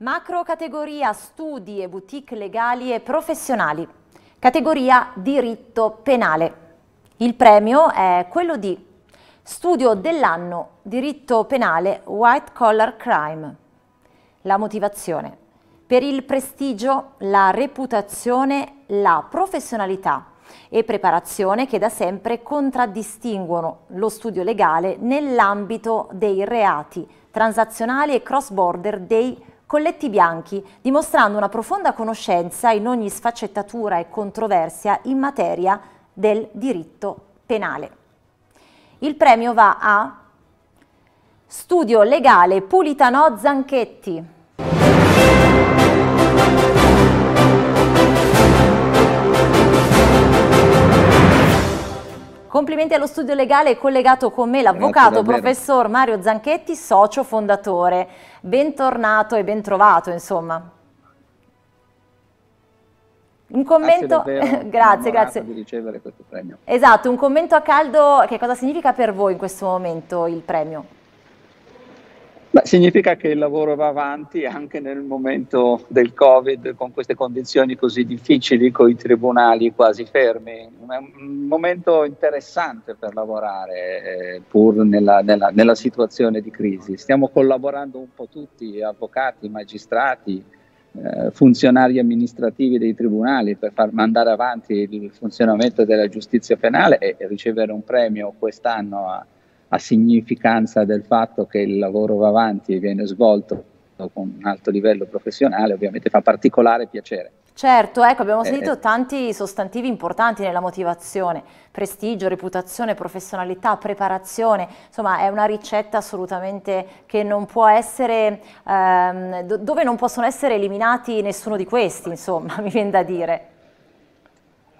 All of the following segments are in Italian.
Macro categoria studi e boutique legali e professionali. Categoria diritto penale. Il premio è quello di Studio dell'anno diritto penale White Collar Crime. La motivazione. Per il prestigio, la reputazione, la professionalità e preparazione che da sempre contraddistinguono lo studio legale nell'ambito dei reati transazionali e cross border dei Colletti Bianchi, dimostrando una profonda conoscenza in ogni sfaccettatura e controversia in materia del diritto penale. Il premio va a Studio Legale Pulitano Zanchetti, Direttamente allo studio legale è collegato con me l'avvocato professor Mario Zanchetti, socio fondatore. Bentornato e bentrovato, insomma. Un commento, grazie, grazie. grazie. di ricevere questo premio. Esatto, un commento a caldo, che cosa significa per voi in questo momento il premio? Beh, significa che il lavoro va avanti anche nel momento del Covid, con queste condizioni così difficili, con i tribunali quasi fermi. È Un momento interessante per lavorare, eh, pur nella, nella, nella, situazione di crisi. Stiamo collaborando un po' tutti, avvocati, magistrati, eh, funzionari amministrativi dei tribunali, per far mandare avanti il funzionamento della giustizia penale e ricevere un premio quest'anno a a significanza del fatto che il lavoro va avanti e viene svolto con un alto livello professionale, ovviamente fa particolare piacere. Certo, ecco, abbiamo eh, sentito eh, tanti sostantivi importanti nella motivazione, prestigio, reputazione, professionalità, preparazione, insomma è una ricetta assolutamente che non può essere, ehm, dove non possono essere eliminati nessuno di questi, insomma, mi viene da dire.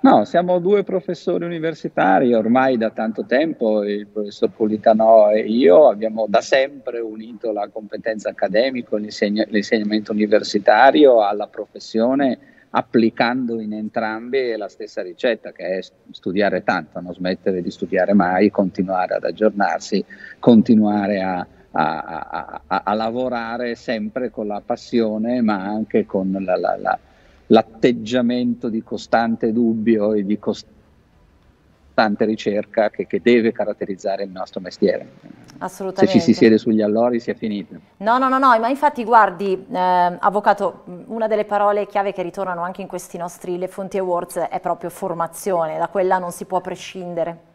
No, siamo due professori universitari ormai da tanto tempo, il professor Politano e io abbiamo da sempre unito la competenza accademica, l'insegna- l'insegnamento universitario alla professione applicando in entrambi la stessa ricetta che è studiare tanto, non smettere di studiare mai, continuare ad aggiornarsi, continuare a, a, a, a lavorare sempre con la passione ma anche con la, la, la l'atteggiamento di costante dubbio e di costante ricerca che, che deve caratterizzare il nostro mestiere. Assolutamente. Se ci si siede sugli allori si è finito. No, no, no, no, ma infatti guardi, eh, Avvocato, una delle parole chiave che ritornano anche in questi nostri Le Fonti Awards è proprio formazione, da quella non si può prescindere.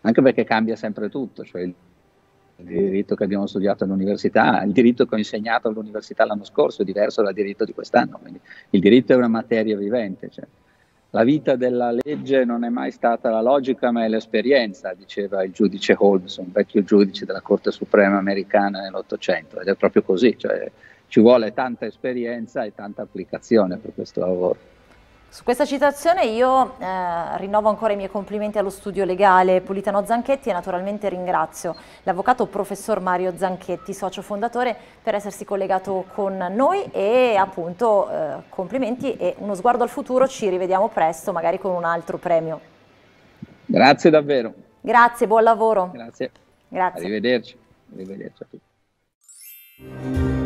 Anche perché cambia sempre tutto, cioè il il diritto che abbiamo studiato all'università, il diritto che ho insegnato all'università l'anno scorso è diverso dal diritto di quest'anno, quindi il diritto è una materia vivente. Cioè. La vita della legge non è mai stata la logica ma è l'esperienza, diceva il giudice Holmes, un vecchio giudice della Corte Suprema americana nell'Ottocento, ed è proprio così, cioè, ci vuole tanta esperienza e tanta applicazione per questo lavoro. Su questa citazione io eh, rinnovo ancora i miei complimenti allo studio legale Politano Zanchetti e naturalmente ringrazio l'avvocato professor Mario Zanchetti, socio fondatore, per essersi collegato con noi e appunto eh, complimenti e uno sguardo al futuro, ci rivediamo presto magari con un altro premio. Grazie davvero. Grazie, buon lavoro. Grazie. Grazie. Arrivederci. Arrivederci a tutti.